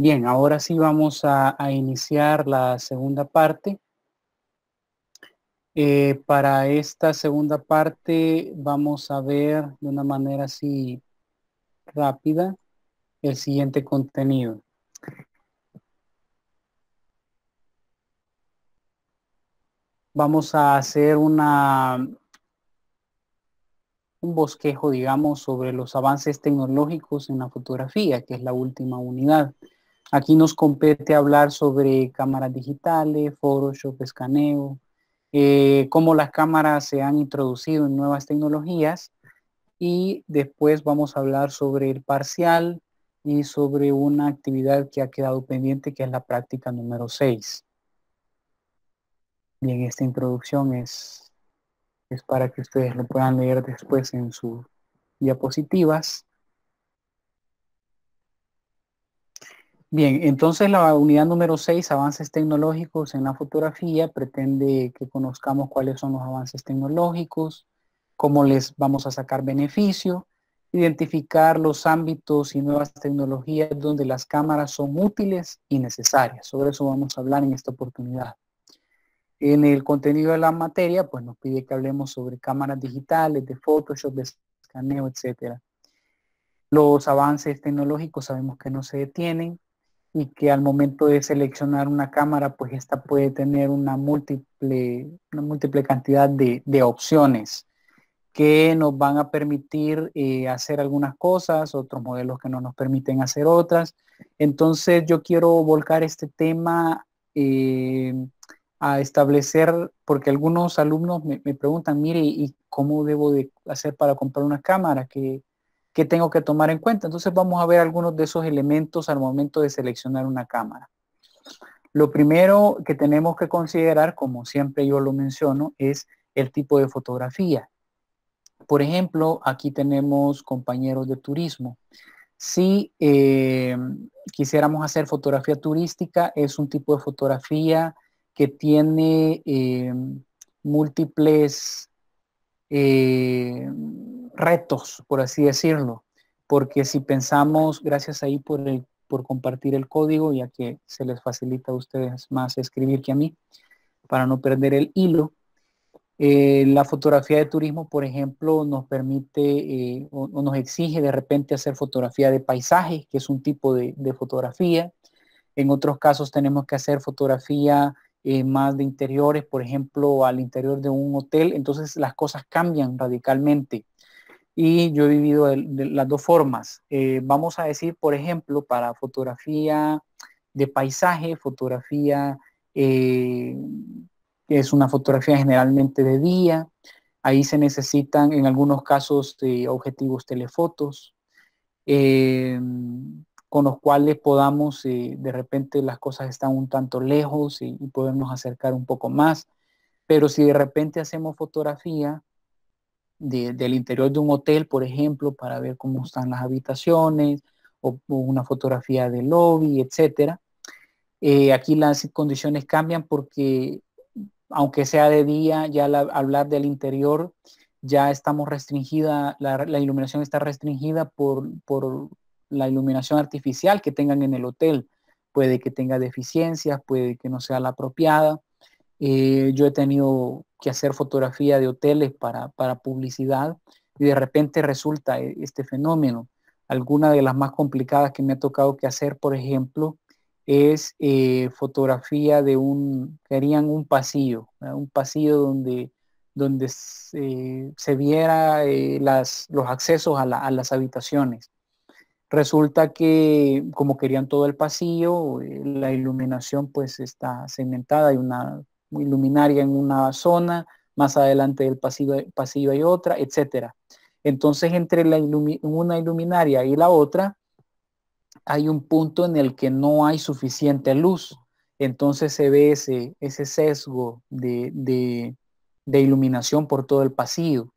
Bien, ahora sí vamos a, iniciar la segunda parte. Eh, para esta segunda parte vamos a ver de una manera así rápida el siguiente contenido. Vamos a hacer una un bosquejo, digamos, sobre los avances tecnológicos en la fotografía, que es la última unidad. Aquí nos compete hablar sobre cámaras digitales, Photoshop, escaneo, eh, cómo las cámaras se han introducido en nuevas tecnologías y después vamos a hablar sobre el parcial y sobre una actividad que ha quedado pendiente que es la práctica número 6. Bien, esta introducción es para que ustedes lo puedan leer después en sus diapositivas. Bien, entonces la unidad número 6, avances tecnológicos en la fotografía, pretende que conozcamos cuáles son los avances tecnológicos, cómo les vamos a sacar beneficio, identificar los ámbitos y nuevas tecnologías donde las cámaras son útiles y necesarias. Sobre eso vamos a hablar en esta oportunidad. En el contenido de la materia, pues nos pide que hablemos sobre cámaras digitales, de Photoshop, de escaneo, etc. Los avances tecnológicos sabemos que no se detienen, y que al momento de seleccionar una cámara, pues esta puede tener una múltiple, una múltiple cantidad de, opciones que nos van a permitir eh, hacer algunas cosas, otros modelos que no nos permiten hacer otras. Entonces yo quiero volcar este tema eh, a establecer, porque algunos alumnos me, preguntan, mire, ¿y cómo debo de hacer para comprar una cámara? Que que tengo que tomar en cuenta. Entonces vamos a ver algunos de esos elementos al momento de seleccionar una cámara. Lo primero que tenemos que considerar, como siempre yo lo menciono, es el tipo de fotografía. Por ejemplo, aquí tenemos compañeros de turismo. Si eh, quisiéramos hacer fotografía turística, es un tipo de fotografía que tiene eh, múltiples eh, retos, por así decirlo, porque si pensamos, gracias ahí por, el, por compartir el código, ya que se les facilita a ustedes más escribir que a mí, para no perder el hilo, eh, la fotografía de turismo, por ejemplo, nos permite eh, o, nos exige de repente hacer fotografía de paisajes, que es un tipo de, fotografía. En otros casos tenemos que hacer fotografía eh, más de interiores, por ejemplo, al interior de un hotel. Entonces las cosas cambian radicalmente y yo he vivido las dos formas. Eh, vamos a decir, por ejemplo, para fotografía de paisaje, fotografía que eh, es una fotografía generalmente de día, ahí se necesitan en algunos casos eh, objetivos telefotos, con los cuales podamos, de repente las cosas están un tanto lejos y, podemos acercar un poco más, pero si de repente hacemos fotografía, del interior de un hotel, por ejemplo, para ver cómo están las habitaciones, o, una fotografía del lobby, etcétera. Eh, aquí las condiciones cambian porque, aunque sea de día, ya hablar del interior, ya estamos restringida, la, iluminación está restringida por, la iluminación artificial que tengan en el hotel. Puede que tenga deficiencias, puede que no sea la apropiada. Eh, yo he tenido que hacer fotografía de hoteles para, publicidad y de repente resulta e, este fenómeno. Alguna de las más complicadas que me ha tocado que hacer, por ejemplo, es eh, fotografía de un, querían un pasillo, un pasillo donde, donde eh, se, viera las, los accesos a, las habitaciones. Resulta que como querían todo el pasillo, la iluminación pues está segmentada, y una muy luminaria en una zona, más adelante del pasillo, pasivo hay otra, etcétera. Entonces, entre la una iluminaria y la otra, hay un punto en el que no hay suficiente luz. Entonces se ve ese, ese sesgo de, iluminación por todo el pasillo.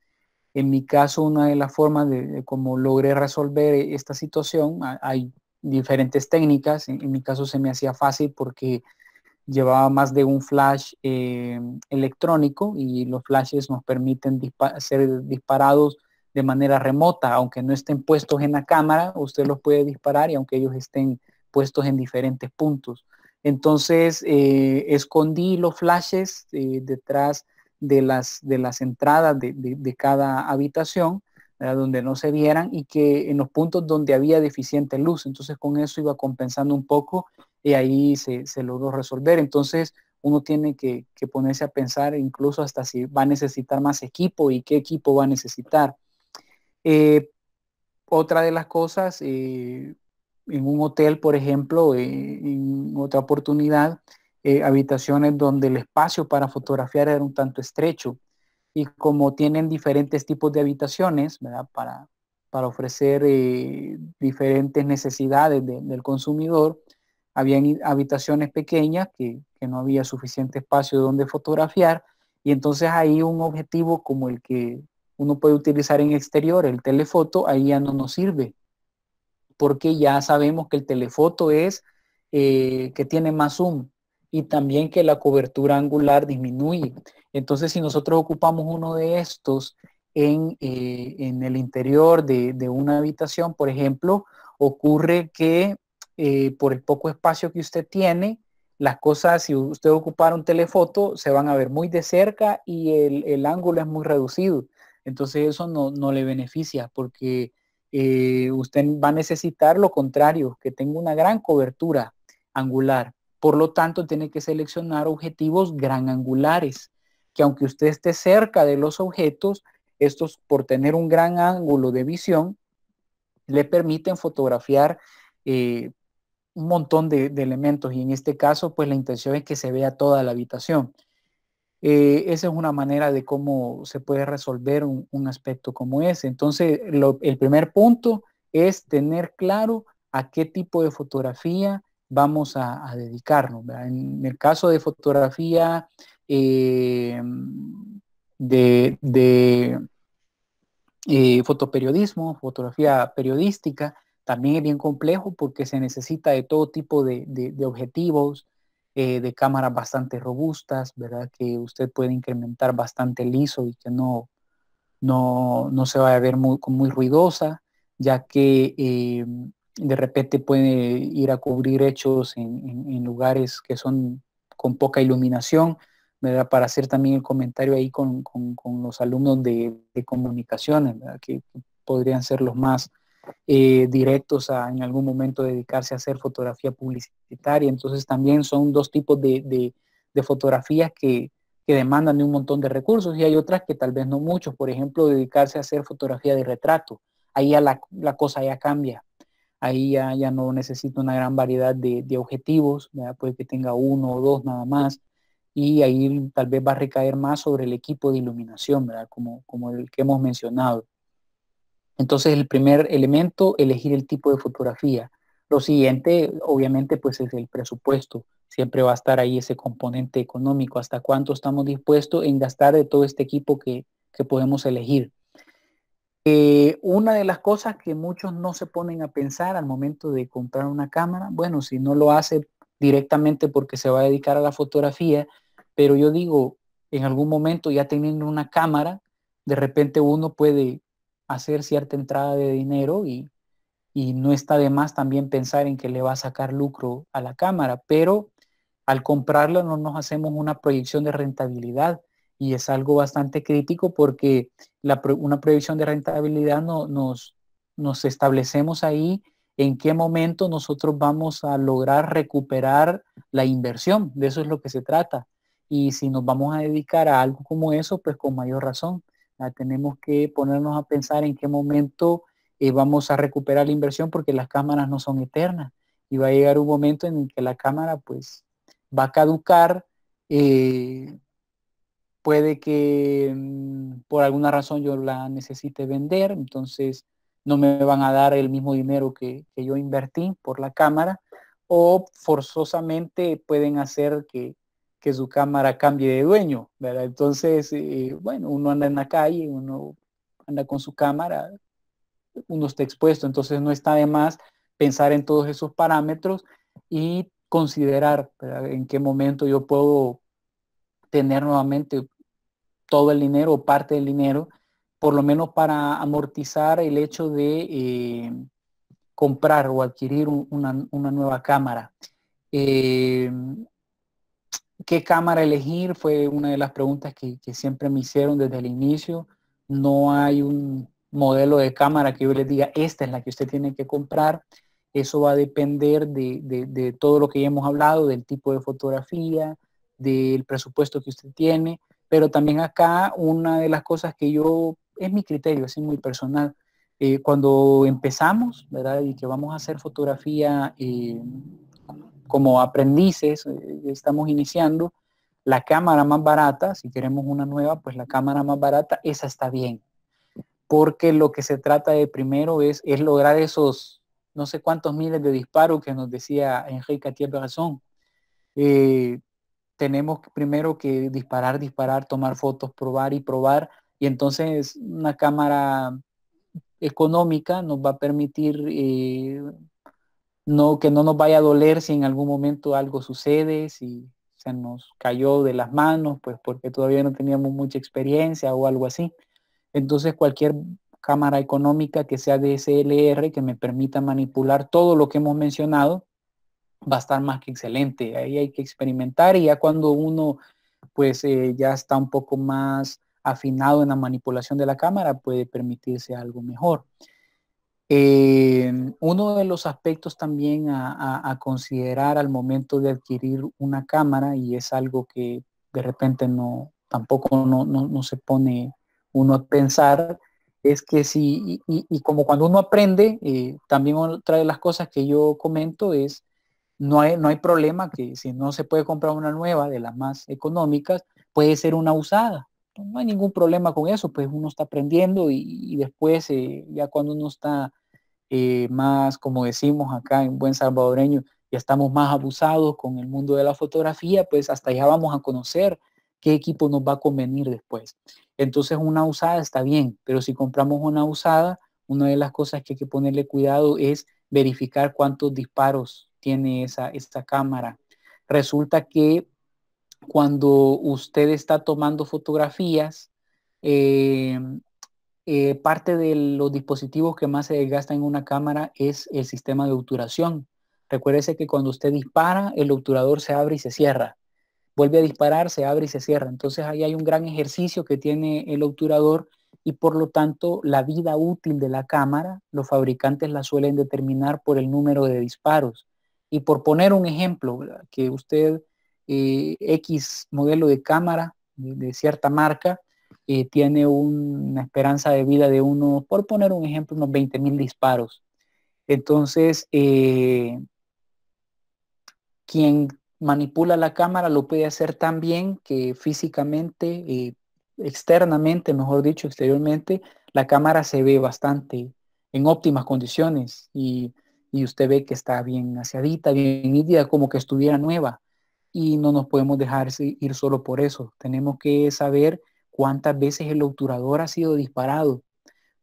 En mi caso, una de las formas de, cómo logré resolver esta situación, hay diferentes técnicas. en mi caso se me hacía fácil porque llevaba más de un flash eh, electrónico y los flashes nos permiten ser disparados de manera remota, aunque no estén puestos en la cámara, usted los puede disparar y aunque ellos estén puestos en diferentes puntos. Entonces, eh, escondí los flashes eh, detrás de las, de las entradas de, cada habitación, donde no se vieran y que en los puntos donde había deficiente luz. Entonces, con eso iba compensando un poco y ahí se, logró resolver. Entonces, uno tiene que, ponerse a pensar incluso hasta si va a necesitar más equipo y qué equipo va a necesitar. Eh, otra de las cosas, eh, en un hotel, por ejemplo, eh, en otra oportunidad, habitaciones donde el espacio para fotografiar era un tanto estrecho y como tienen diferentes tipos de habitaciones ¿verdad? Para, para ofrecer diferentes necesidades del consumidor, habían habitaciones pequeñas que, no había suficiente espacio donde fotografiar y entonces ahí un objetivo como el que uno puede utilizar en exterior, el telefoto, ahí ya no nos sirve porque ya sabemos que el telefoto es eh, que tiene más zoom y también que la cobertura angular disminuye. Entonces, si nosotros ocupamos uno de estos en, eh, el interior de, de una habitación, por ejemplo, ocurre que eh, por el poco espacio que usted tiene, las cosas, si usted ocupara un telefoto, se van a ver muy de cerca y el, ángulo es muy reducido. Entonces eso no, le beneficia porque eh, usted va a necesitar lo contrario, que tenga una gran cobertura angular. Por lo tanto, tiene que seleccionar objetivos gran angulares, que aunque usted esté cerca de los objetos, estos por tener un gran ángulo de visión, le permiten fotografiar eh, un montón de, elementos y en este caso pues la intención es que se vea toda la habitación. Eh, esa es una manera de cómo se puede resolver un, aspecto como ese. Entonces, el primer punto es tener claro a qué tipo de fotografía vamos a, dedicarnos. En el caso de fotografía eh, de, eh, fotoperiodismo, fotografía periodística, también es bien complejo porque se necesita de todo tipo de, objetivos, eh, de cámaras bastante robustas, ¿verdad? Que usted puede incrementar bastante liso y que no, no, se vaya a ver muy, muy ruidosa, ya que eh, de repente puede ir a cubrir hechos en, lugares que son con poca iluminación, ¿verdad? para hacer también el comentario ahí con, los alumnos de, de comunicaciones, ¿verdad? que podrían ser los más eh, directos a en algún momento dedicarse a hacer fotografía publicitaria. Entonces también son dos tipos de, fotografías que, demandan un montón de recursos y hay otras que tal vez no muchos. Por ejemplo, dedicarse a hacer fotografía de retrato. Ahí ya la, cosa ya cambia. Ahí ya, no necesito una gran variedad de, objetivos, puede que tenga uno o dos nada más y ahí tal vez va a recaer más sobre el equipo de iluminación, ¿verdad? Como, como el que hemos mencionado. Entonces, el primer elemento, elegir el tipo de fotografía. Lo siguiente, obviamente, pues es el presupuesto. Siempre va a estar ahí ese componente económico, hasta cuánto estamos dispuestos en gastar de todo este equipo que, podemos elegir. Eh, una de las cosas que muchos no se ponen a pensar al momento de comprar una cámara, bueno, si no lo hace directamente porque se va a dedicar a la fotografía, pero yo digo, en algún momento ya teniendo una cámara, de repente uno puede hacer cierta entrada de dinero y, y no está de más también pensar en que le va a sacar lucro a la cámara, pero al comprarla no nos hacemos una proyección de rentabilidad y es algo bastante crítico porque la, una proyección de rentabilidad no, nos, nos establecemos ahí en qué momento nosotros vamos a lograr recuperar la inversión, de eso es lo que se trata. Y si nos vamos a dedicar a algo como eso, pues con mayor razón tenemos que ponernos a pensar en qué momento eh, vamos a recuperar la inversión porque las cámaras no son eternas y va a llegar un momento en el que la cámara pues va a caducar, eh, puede que mm, por alguna razón yo la necesite vender, entonces no me van a dar el mismo dinero que yo invertí por la cámara o forzosamente pueden hacer que, que su cámara cambie de dueño, ¿verdad? Entonces, eh, bueno, uno anda en la calle, uno anda con su cámara, uno está expuesto, entonces no está de más pensar en todos esos parámetros y considerar en qué momento yo puedo tener nuevamente todo el dinero o parte del dinero, por lo menos para amortizar el hecho de eh, comprar o adquirir una, nueva cámara. Eh, ¿Qué cámara elegir? Fue una de las preguntas que, siempre me hicieron desde el inicio. No hay un modelo de cámara que yo les diga, esta es la que usted tiene que comprar. Eso va a depender de, todo lo que ya hemos hablado, del tipo de fotografía, del presupuesto que usted tiene. Pero también acá una de las cosas que yo, es mi criterio, es muy personal. Eh, cuando empezamos, ¿verdad? Y que vamos a hacer fotografía eh, como aprendices, eh, estamos iniciando, la cámara más barata, si queremos una nueva, pues la cámara más barata, esa está bien. Porque lo que se trata de primero es, es lograr esos no sé cuántos miles de disparos que nos decía Enrique Atiel razón Eh, tenemos primero que disparar, disparar, tomar fotos, probar y probar. Y entonces una cámara económica nos va a permitir eh, no, que no nos vaya a doler si en algún momento algo sucede, si se nos cayó de las manos, pues porque todavía no teníamos mucha experiencia o algo así. Entonces cualquier cámara económica que sea de SLR que me permita manipular todo lo que hemos mencionado va a estar más que excelente. Ahí hay que experimentar y ya cuando uno pues eh, ya está un poco más afinado en la manipulación de la cámara puede permitirse algo mejor. Eh, uno de los aspectos también a, considerar al momento de adquirir una cámara, y es algo que de repente no, tampoco no, se pone uno a pensar, es que si, y, como cuando uno aprende, eh, también otra de las cosas que yo comento es, no hay, no hay problema que si no se puede comprar una nueva de las más económicas, puede ser una usada no hay ningún problema con eso, pues uno está aprendiendo y, después eh, ya cuando uno está eh, más, como decimos acá en buen salvadoreño, ya estamos más abusados con el mundo de la fotografía, pues hasta ya vamos a conocer qué equipo nos va a convenir después. Entonces una usada está bien, pero si compramos una usada, una de las cosas que hay que ponerle cuidado es verificar cuántos disparos tiene esa, esta cámara. Resulta que cuando usted está tomando fotografías, eh, eh, parte de los dispositivos que más se desgasta en una cámara es el sistema de obturación. Recuérdese que cuando usted dispara, el obturador se abre y se cierra. Vuelve a disparar, se abre y se cierra. Entonces ahí hay un gran ejercicio que tiene el obturador y por lo tanto la vida útil de la cámara, los fabricantes la suelen determinar por el número de disparos. Y por poner un ejemplo, que usted eh, X modelo de cámara de cierta marca, eh, tiene una esperanza de vida de unos, por poner un ejemplo, unos 20.000 disparos. Entonces, eh, quien manipula la cámara lo puede hacer tan bien que físicamente, eh, externamente, mejor dicho, exteriormente, la cámara se ve bastante en óptimas condiciones y, y usted ve que está bien aseadita, bien nítida, como que estuviera nueva. Y no nos podemos dejar ir solo por eso. Tenemos que saber cuántas veces el obturador ha sido disparado,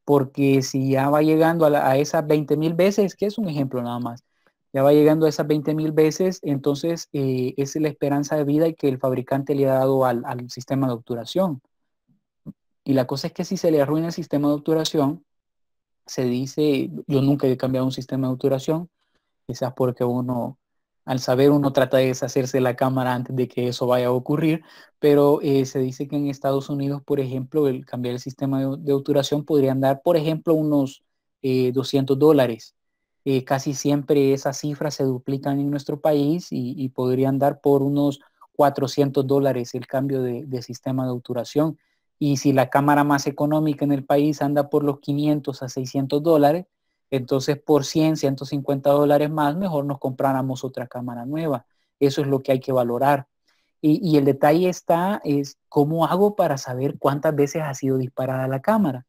porque si ya va llegando a, esas 20.000 mil veces, que es un ejemplo nada más, ya va llegando a esas 20.000 mil veces, entonces eh, es la esperanza de vida que el fabricante le ha dado al, al sistema de obturación. Y la cosa es que si se le arruina el sistema de obturación, se dice, yo nunca he cambiado un sistema de obturación, quizás porque uno al saber uno trata de deshacerse de la cámara antes de que eso vaya a ocurrir, pero eh, se dice que en Estados Unidos, por ejemplo, el cambiar el sistema de, de obturación podrían dar, por ejemplo, unos 200 eh, dólares. Eh, casi siempre esas cifras se duplican en nuestro país y, podrían dar por unos 400 dólares el cambio de, de sistema de obturación. Y si la cámara más económica en el país anda por los 500 a 600 dólares, entonces, por 100, 150 dólares más, mejor nos compráramos otra cámara nueva. Eso es lo que hay que valorar. Y, el detalle está, es cómo hago para saber cuántas veces ha sido disparada la cámara.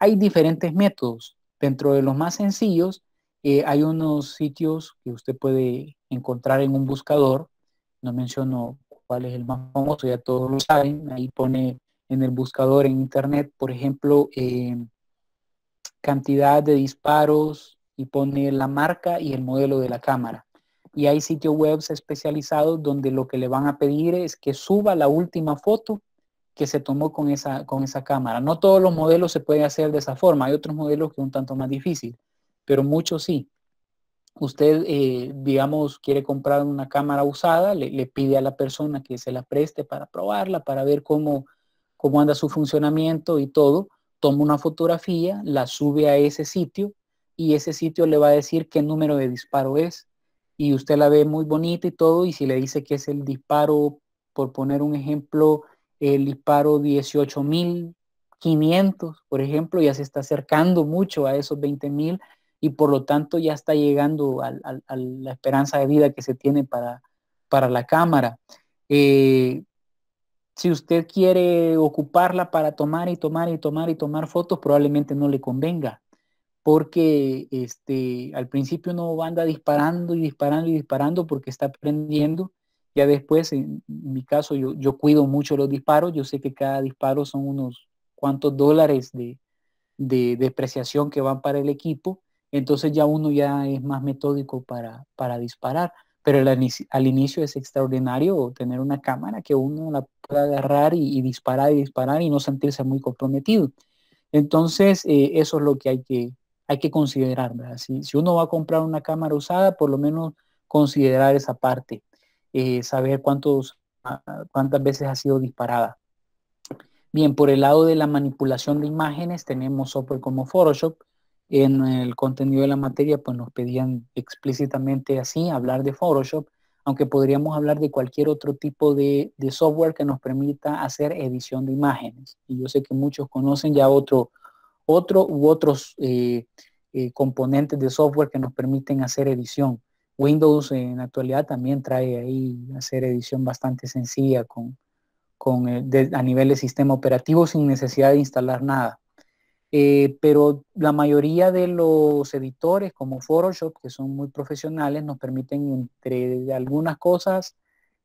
Hay diferentes métodos. Dentro de los más sencillos, eh, hay unos sitios que usted puede encontrar en un buscador. No menciono cuál es el más famoso, ya todos lo saben. Ahí pone en el buscador en internet, por ejemplo, eh, cantidad de disparos y poner la marca y el modelo de la cámara. Y hay sitios web especializados donde lo que le van a pedir es que suba la última foto que se tomó con esa, con esa cámara. No todos los modelos se pueden hacer de esa forma, hay otros modelos que son un tanto más difícil, pero muchos sí. Usted, eh, digamos, quiere comprar una cámara usada, le, le, pide a la persona que se la preste para probarla, para ver cómo, cómo anda su funcionamiento y todo toma una fotografía, la sube a ese sitio y ese sitio le va a decir qué número de disparo es. Y usted la ve muy bonita y todo, y si le dice que es el disparo, por poner un ejemplo, el disparo 18.500, por ejemplo, ya se está acercando mucho a esos 20.000 y por lo tanto ya está llegando a, la esperanza de vida que se tiene para, para la cámara. Eh, si usted quiere ocuparla para tomar y tomar y tomar y tomar fotos, probablemente no le convenga, porque este, al principio uno anda disparando y disparando y disparando porque está aprendiendo. Ya después, en, mi caso, yo, cuido mucho los disparos. Yo sé que cada disparo son unos cuantos dólares de, de depreciación que van para el equipo, entonces ya uno ya es más metódico para, para disparar pero al inicio es extraordinario tener una cámara que uno la pueda agarrar y, disparar y disparar y no sentirse muy comprometido. Entonces, eh, eso es lo que hay que, hay que considerar, Si, uno va a comprar una cámara usada, por lo menos considerar esa parte, eh, saber cuántos, ah, cuántas veces ha sido disparada. Bien, por el lado de la manipulación de imágenes tenemos software como Photoshop, en el contenido de la materia, pues nos pedían explícitamente así hablar de Photoshop, aunque podríamos hablar de cualquier otro tipo de, software que nos permita hacer edición de imágenes. Y yo sé que muchos conocen ya otro, otro u otros eh, eh, componentes de software que nos permiten hacer edición. Windows en la actualidad también trae ahí hacer edición bastante sencilla con, con, a nivel de sistema operativo sin necesidad de instalar nada. Eh, pero la mayoría de los editores como Photoshop, que son muy profesionales, nos permiten entre algunas cosas,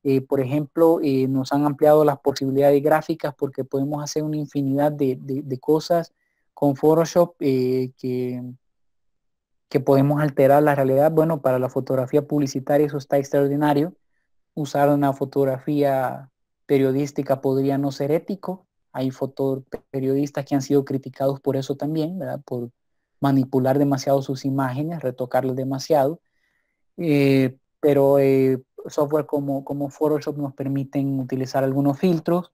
eh, por ejemplo, eh, nos han ampliado las posibilidades gráficas porque podemos hacer una infinidad de, cosas con Photoshop que, que podemos alterar la realidad. Bueno, para la fotografía publicitaria eso está extraordinario. Usar una fotografía periodística podría no ser ético, hay fotoperiodistas que han sido criticados por eso también, Por manipular demasiado sus imágenes, retocarlas demasiado. Eh, pero eh, software como, como Photoshop nos permiten utilizar algunos filtros.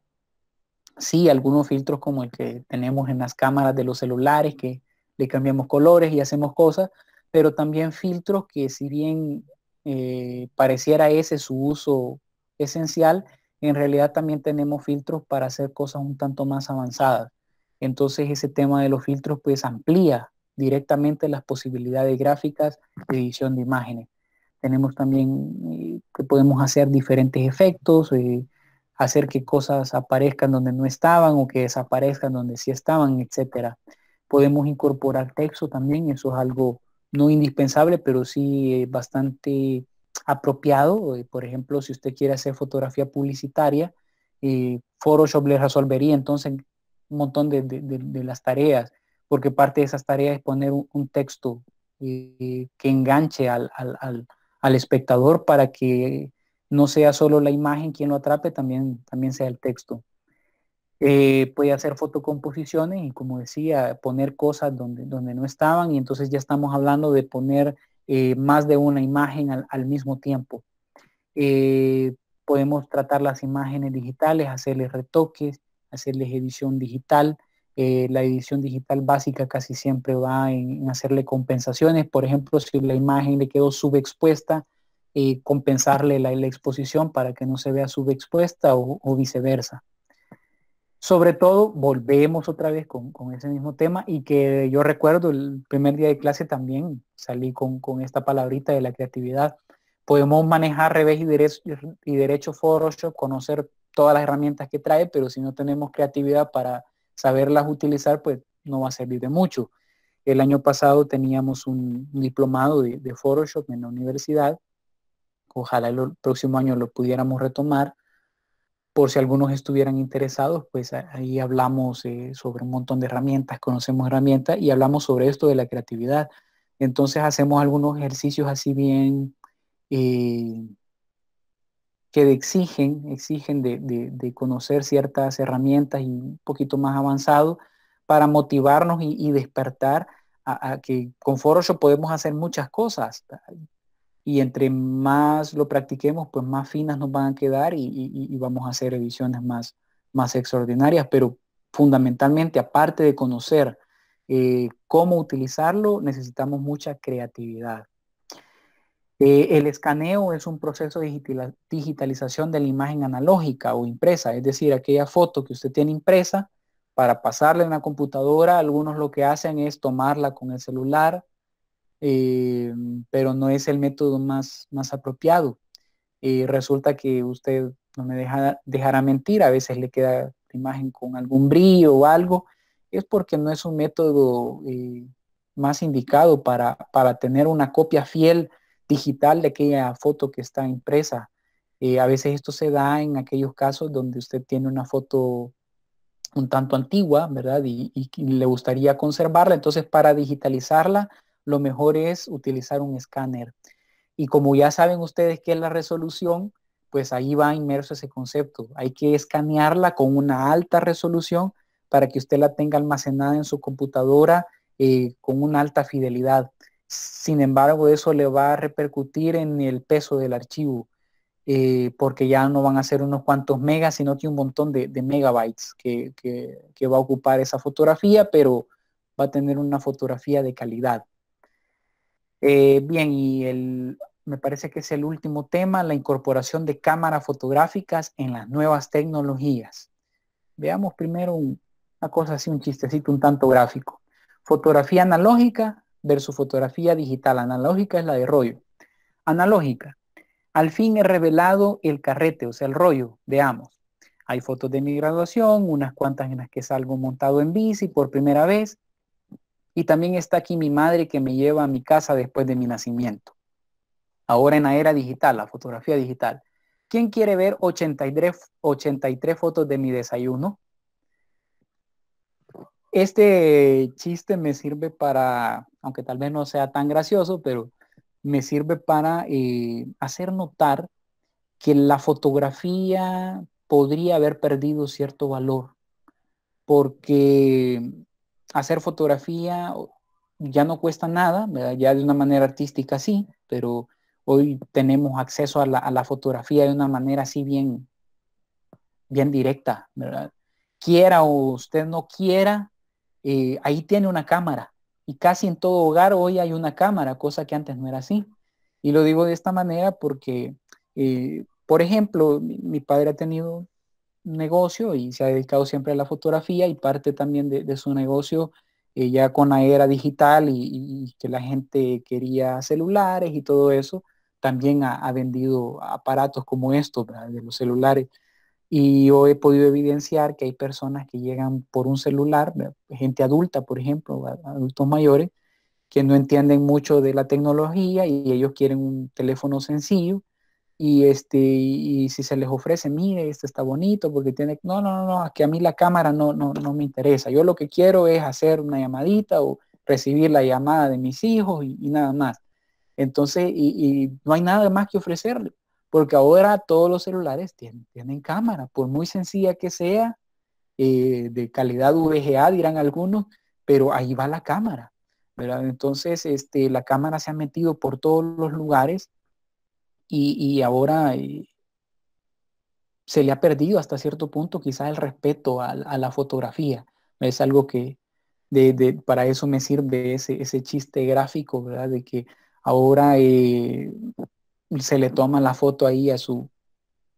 Sí, algunos filtros como el que tenemos en las cámaras de los celulares, que le cambiamos colores y hacemos cosas, pero también filtros que si bien eh, pareciera ese su uso esencial, en realidad también tenemos filtros para hacer cosas un tanto más avanzadas. Entonces ese tema de los filtros pues amplía directamente las posibilidades gráficas de edición de imágenes. Tenemos también eh, que podemos hacer diferentes efectos, eh, hacer que cosas aparezcan donde no estaban o que desaparezcan donde sí estaban, etc. Podemos incorporar texto también, eso es algo no indispensable, pero sí eh, bastante apropiado. Eh, por ejemplo, si usted quiere hacer fotografía publicitaria, eh, Photoshop le resolvería entonces un montón de, las tareas, porque parte de esas tareas es poner un, texto eh, que enganche al, espectador para que no sea solo la imagen quien lo atrape, también, también sea el texto. puede hacer fotocomposiciones y como decía, poner cosas donde, donde no estaban y entonces ya estamos hablando de poner eh, más de una imagen al, mismo tiempo. Eh, podemos tratar las imágenes digitales, hacerles retoques, hacerles edición digital. Eh, la edición digital básica casi siempre va en, hacerle compensaciones. Por ejemplo, si la imagen le quedó subexpuesta, compensarle la, exposición para que no se vea subexpuesta o viceversa sobre todo, volvemos otra vez con, ese mismo tema y que yo recuerdo el primer día de clase también salí con, esta palabrita de la creatividad. Podemos manejar revés y derecho, y Photoshop, conocer todas las herramientas que trae, pero si no tenemos creatividad para saberlas utilizar, pues no va a servir de mucho. El año pasado teníamos un diplomado de, de Photoshop en la universidad. Ojalá el próximo año lo pudiéramos retomar por si algunos estuvieran interesados, pues ahí hablamos eh, sobre un montón de herramientas, conocemos herramientas y hablamos sobre esto de la creatividad. Entonces hacemos algunos ejercicios así bien eh, que exigen, exigen de, conocer ciertas herramientas y un poquito más avanzado para motivarnos y, despertar a, que con Photoshop podemos hacer muchas cosas y entre más lo practiquemos, pues más finas nos van a quedar y, vamos a hacer ediciones más, más extraordinarias, pero fundamentalmente, aparte de conocer eh, cómo utilizarlo, necesitamos mucha creatividad. Eh, el escaneo es un proceso de digitalización de la imagen analógica o impresa, es decir, aquella foto que usted tiene impresa para pasarla en una computadora, algunos lo que hacen es tomarla con el celular, eh, pero no es el método más, más apropiado. Eh, resulta que usted no me deja, dejará mentir, a veces le queda la imagen con algún brillo o algo, es porque no es un método eh, más indicado para, tener una copia fiel digital de aquella foto que está impresa. a veces esto se da en aquellos casos donde usted tiene una foto un tanto antigua, ¿verdad? y le gustaría conservarla, entonces para digitalizarla, lo mejor es utilizar un escáner. Y como ya saben ustedes qué es la resolución, pues ahí va inmerso ese concepto. Hay que escanearla con una alta resolución para que usted la tenga almacenada en su computadora eh, con una alta fidelidad. Sin embargo, eso le va a repercutir en el peso del archivo, eh, porque ya no van a ser unos cuantos megas, sino que un montón de, megabytes que va a ocupar esa fotografía, pero va a tener una fotografía de calidad. Eh, bien, y me parece que es el último tema, la incorporación de cámaras fotográficas en las nuevas tecnologías. Veamos primero una cosa así, un chistecito un tanto gráfico. Fotografía analógica versus fotografía digital. Analógica es la de rollo. Analógica. Al fin he revelado el carrete, o sea, el rollo veamos. Hay fotos de mi graduación, unas cuantas en las que salgo montado en bici por primera vez, y también está aquí mi madre que me lleva a mi casa después de mi nacimiento. Ahora en la era digital, la fotografía digital. ¿Quién quiere ver 83, 83 fotos de mi desayuno? Este chiste me sirve para, aunque tal vez no sea tan gracioso, pero me sirve para eh, hacer notar que la fotografía podría haber perdido cierto valor, porque hacer fotografía ya no cuesta nada, ya de una manera artística sí, pero hoy tenemos acceso a la, fotografía de una manera así bien, bien directa, ¿verdad? Quiera o usted no quiera, eh, ahí tiene una cámara. Y casi en todo hogar hoy hay una cámara, cosa que antes no era así. Y lo digo de esta manera porque, eh, por ejemplo, mi, padre ha tenido negocio y se ha dedicado siempre a la fotografía y parte también de, su negocio eh, ya con la era digital y, que la gente quería celulares y todo eso, también ha, vendido aparatos como estos, de los celulares. Y yo he podido evidenciar que hay personas que llegan por un celular, gente adulta, por ejemplo, adultos mayores, que no entienden mucho de la tecnología y ellos quieren un teléfono sencillo y este y si se les ofrece mire este está bonito porque tiene no no no no que a mí la cámara no no me interesa yo lo que quiero es hacer una llamadita o recibir la llamada de mis hijos y, nada más entonces y, no hay nada más que ofrecerle porque ahora todos los celulares tienen, cámara por muy sencilla que sea eh, de calidad VGA dirán algunos pero ahí va la cámara ¿verdad? entonces este la cámara se ha metido por todos los lugares y, ahora eh, se le ha perdido hasta cierto punto quizás el respeto a, la fotografía. Es algo que para eso me sirve ese, chiste gráfico, ¿verdad? De que ahora eh, se le toma la foto ahí a su,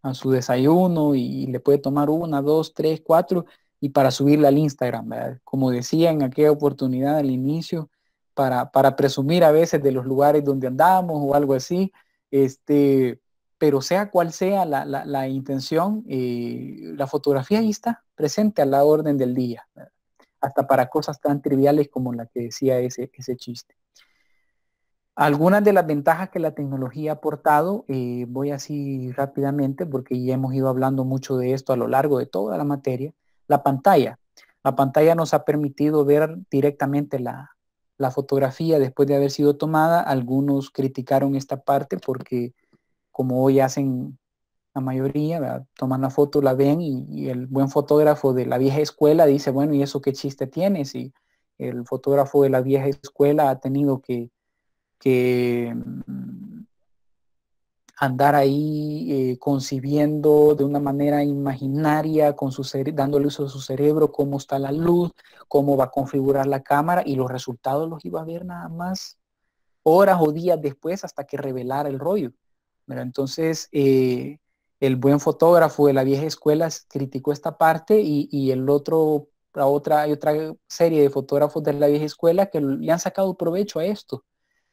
a su desayuno y, le puede tomar una, dos, tres, cuatro y para subirla al Instagram, Como decía en aquella oportunidad al inicio, para, para presumir a veces de los lugares donde andamos o algo así, este, pero sea cual sea la, intención, eh, la fotografía ahí está presente a la orden del día, hasta para cosas tan triviales como la que decía ese, ese chiste. Algunas de las ventajas que la tecnología ha aportado, eh, voy así rápidamente porque ya hemos ido hablando mucho de esto a lo largo de toda la materia, la pantalla. La pantalla nos ha permitido ver directamente la, la fotografía después de haber sido tomada. Algunos criticaron esta parte porque como hoy hacen la mayoría, toman la foto, la ven y, el buen fotógrafo de la vieja escuela dice, bueno, ¿y eso qué chiste tienes? Y el fotógrafo de la vieja escuela ha tenido que, que mm, andar ahí eh, concibiendo de una manera imaginaria, con su dándole uso a su cerebro, cómo está la luz, cómo va a configurar la cámara y los resultados los iba a ver nada más horas o días después hasta que revelara el rollo. Pero entonces, eh, el buen fotógrafo de la vieja escuela criticó esta parte y, el otro, la otra, hay otra serie de fotógrafos de la vieja escuela que le han sacado provecho a esto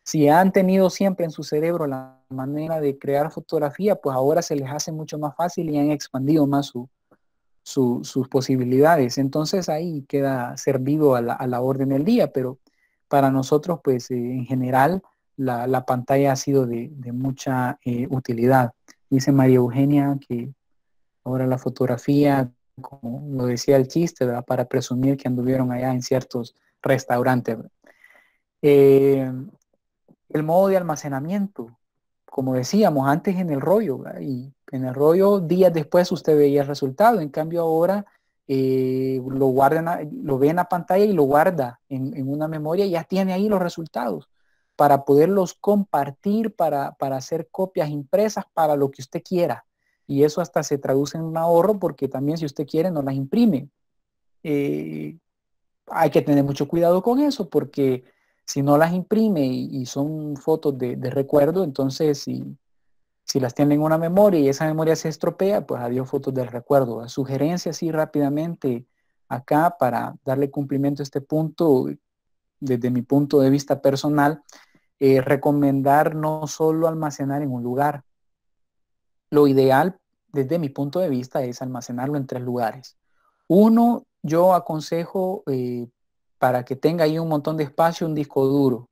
si han tenido siempre en su cerebro la manera de crear fotografía, pues ahora se les hace mucho más fácil y han expandido más sus posibilidades. Entonces ahí queda servido a la, a la, orden del día, pero para nosotros, pues eh, en general, la, pantalla ha sido de, mucha eh, utilidad. Dice María Eugenia que ahora la fotografía, como lo decía el chiste, para presumir que anduvieron allá en ciertos restaurantes el modo de almacenamiento. Como decíamos antes en el rollo, y en el rollo días después usted veía el resultado. En cambio ahora eh, lo, lo ve en la pantalla y lo guarda en, una memoria y ya tiene ahí los resultados para poderlos compartir, para, hacer copias impresas, para lo que usted quiera. Y eso hasta se traduce en un ahorro porque también si usted quiere no las imprime. Eh, hay que tener mucho cuidado con eso porque si no las imprime y, son fotos de, recuerdo, entonces si, las tiene en una memoria y esa memoria se estropea, pues adiós fotos del recuerdo. Sugerencia así rápidamente acá para darle cumplimiento a este punto, desde mi punto de vista personal, recomendar no solo almacenar en un lugar. Lo ideal, desde mi punto de vista, es almacenarlo en tres lugares. Uno, yo aconsejo eh, para que tenga ahí un montón de espacio un disco duro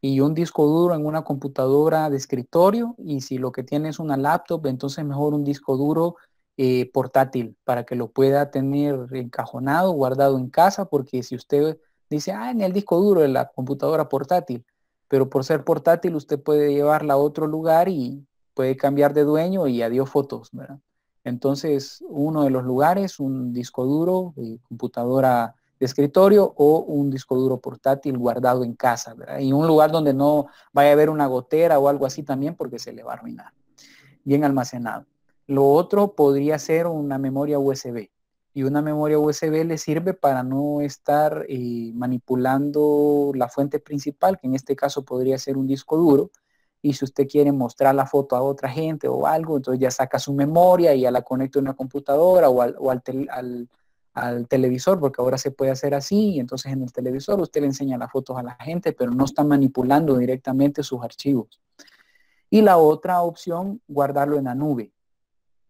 y un disco duro en una computadora de escritorio y si lo que tiene es una laptop, entonces mejor un disco duro eh, portátil para que lo pueda tener encajonado, guardado en casa, porque si usted dice, ah, en el disco duro de la computadora portátil, pero por ser portátil usted puede llevarla a otro lugar y puede cambiar de dueño y adiós fotos, ¿verdad? Entonces, uno de los lugares, un disco duro, y eh, computadora de escritorio o un disco duro portátil guardado en casa, ¿verdad? Y un lugar donde no vaya a haber una gotera o algo así también porque se le va a arruinar. Bien almacenado. Lo otro podría ser una memoria USB. Y una memoria USB le sirve para no estar eh, manipulando la fuente principal, que en este caso podría ser un disco duro. Y si usted quiere mostrar la foto a otra gente o algo, entonces ya saca su memoria y ya la conecta a una computadora o al, al al televisor, porque ahora se puede hacer así, y entonces en el televisor usted le enseña las fotos a la gente, pero no está manipulando directamente sus archivos. Y la otra opción, guardarlo en la nube.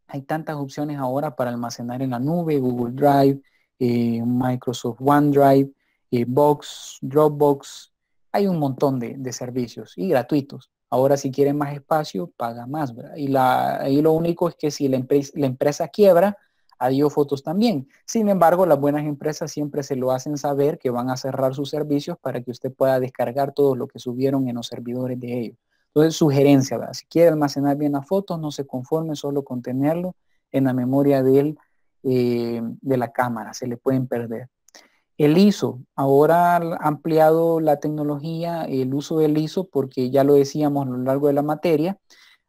Hay tantas opciones ahora para almacenar en la nube, Google Drive, eh, Microsoft OneDrive, eh, Box, Dropbox. Hay un montón de, servicios y gratuitos. Ahora si quieren más espacio, paga más. Y, la, y lo único es que si la, la empresa quiebra, Adiós Fotos también. Sin embargo, las buenas empresas siempre se lo hacen saber que van a cerrar sus servicios para que usted pueda descargar todo lo que subieron en los servidores de ellos. Entonces, sugerencia, ¿verdad? si quiere almacenar bien las fotos, no se conforme solo con tenerlo en la memoria eh, de la cámara, se le pueden perder. El ISO, ahora ha ampliado la tecnología, el uso del ISO, porque ya lo decíamos a lo largo de la materia,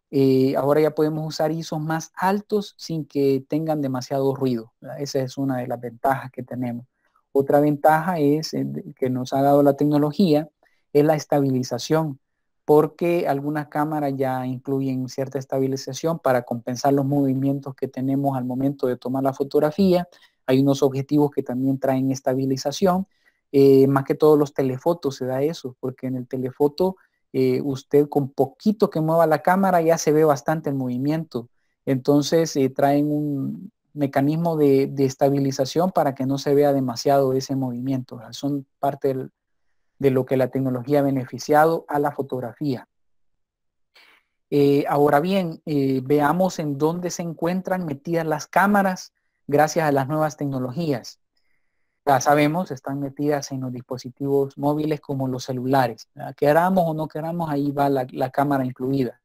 eh, ahora ya podemos usar ISOs más altos sin que tengan demasiado ruido. Esa es una de las ventajas que tenemos. Otra ventaja es eh, que nos ha dado la tecnología es la estabilización, porque algunas cámaras ya incluyen cierta estabilización para compensar los movimientos que tenemos al momento de tomar la fotografía. Hay unos objetivos que también traen estabilización. Eh, más que todos los telefotos se da eso, porque en el telefoto eh, usted con poquito que mueva la cámara ya se ve bastante el movimiento. Entonces eh, traen un mecanismo de, estabilización para que no se vea demasiado ese movimiento. Son parte de lo que la tecnología ha beneficiado a la fotografía. Eh, ahora bien, veamos en dónde se encuentran metidas las cámaras gracias a las nuevas tecnologías ya sabemos, están metidas en los dispositivos móviles como los celulares. Queramos o no queramos, ahí va la, cámara incluida.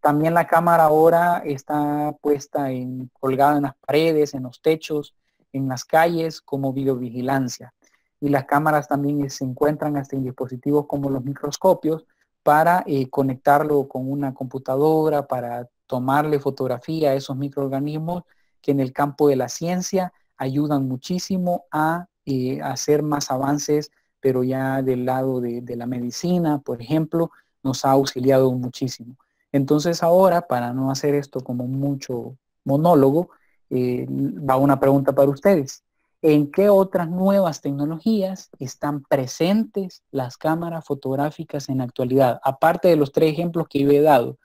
También la cámara ahora está puesta en, colgada en las paredes, en los techos, en las calles como videovigilancia. Y las cámaras también se encuentran hasta en dispositivos como los microscopios para eh, conectarlo con una computadora, para tomarle fotografía a esos microorganismos que en el campo de la ciencia ayudan muchísimo a eh, hacer más avances, pero ya del lado de, la medicina, por ejemplo, nos ha auxiliado muchísimo. Entonces ahora, para no hacer esto como mucho monólogo, eh, va una pregunta para ustedes. ¿En qué otras nuevas tecnologías están presentes las cámaras fotográficas en la actualidad? Aparte de los tres ejemplos que yo he dado,